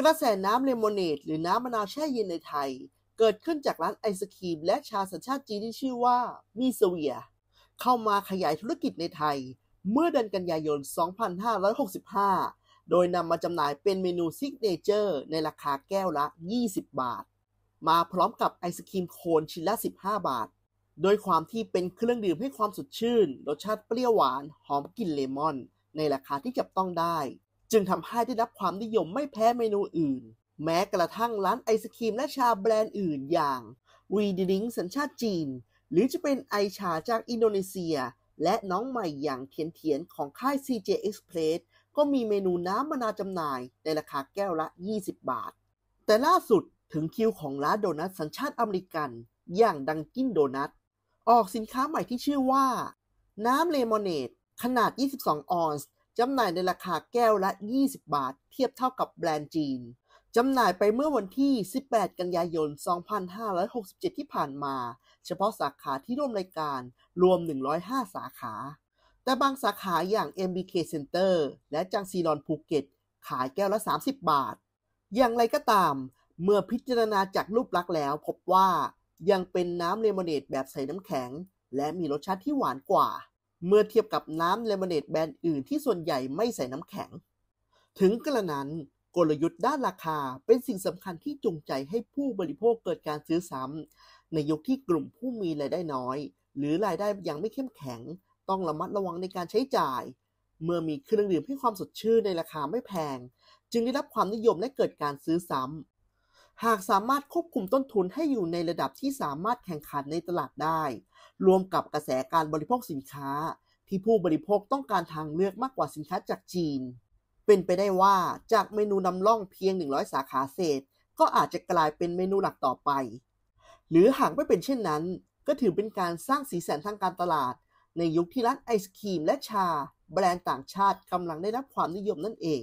กระแสน้ำเลมอนเอดหรือน้ำมะนาวแช่เย็นในไทย เกิดขึ้นจากร้านไอศครีม และชาสัญชาติจีนที่ชื่อว่ามีเเวีย เข้ามาขยายธุรกิจในไทย เมื่อเดือนกันยายน 2565 โดยนำมาจำหน่ายเป็นเมนูซิกเนเจอร์ในราคาแก้วละ 20 บาท มาพร้อมกับไอศครีมโคนชิ้นละ 15 บาท โดยความที่เป็นเครื่องดื่มให้ความสดชื่น รสชาติเปรี้ยวหวาน หอมกลิ่นเลมอนในราคาที่จับต้องได้จึงทำให้ได้รับความนิยมไม่แพ้เมนูอื่น แม้กระทั่งร้านไอศครีมและชาแบรนด์อื่นอย่างวีดิลิงสัญชาติจีน หรือจะเป็นไอชาจากอินโดนีเซีย และน้องใหม่อย่างเทียนเทียนของค่าย CJ Express ก็มีเมนูน้ำมะนาจำหน่าย ในราคาแก้วละ 20 บาท แต่ล่าสุดถึงคิวของร้านโดนัทสัญชาติอเมริกัน อย่างดังกินโดนัทออกสินค้าใหม่ที่ชื่อว่า น้ำเลมอนเนดขนาด22ออนซ์จำหน่ายในราคาแก้วละ 20 บาท เทียบเท่ากับแบรนด์จีน จำหน่ายไปเมื่อวันที่ 18 กันยายน 2567 ที่ผ่านมา เฉพาะสาขาที่ร่วมรายการ รวม 105 สาขา แต่บางสาขาอย่าง MBK Center และจังซีรอนภูเก็ต ขายแก้วละ 30 บาท อย่างไรก็ตาม เมื่อพิจารณาจากรูปลักษณ์แล้ว พบว่า ยังเป็นน้ำเลมอนเอดแบบใส่น้ำแข็ง และมีรสชาติที่หวานกว่าเมื่อเทียบกับน้ำเลมอนเอดแบรนด์อื่นที่ส่วนใหญ่ไม่ใส่น้ำแข็ง ถึงกระนั้น กลยุทธ์ด้านราคาเป็นสิ่งสำคัญที่จูงใจให้ผู้บริโภคเกิดการซื้อซ้ำ ในยุคที่กลุ่มผู้มีรายได้น้อย หรือรายได้ยังไม่เข้มแข็ง ต้องระมัดระวังในการใช้จ่าย เมื่อมีเครื่องดื่มให้ความสดชื่นในราคาไม่แพง จึงได้รับความนิยมและเกิดการซื้อซ้ำหากสามารถควบคุมต้นทุนให้อยู่ในระดับที่สามารถแข่งขันในตลาดได้ รวมกับกระแสการบริโภคสินค้า ที่ผู้บริโภคต้องการทางเลือกมากกว่าสินค้าจากจีน เป็นไปได้ว่าจากเมนูนำร่องเพียง 100 สาขาเศษ ก็อาจจะกลายเป็นเมนูหลักต่อไป หรือหากไม่เป็นเช่นนั้นก็ถือเป็นการสร้างสีสันทางการตลาด ในยุคที่ร้านไอศครีมและชา แบรนด์ต่างชาติกำลังได้รับความนิยมนั่นเอง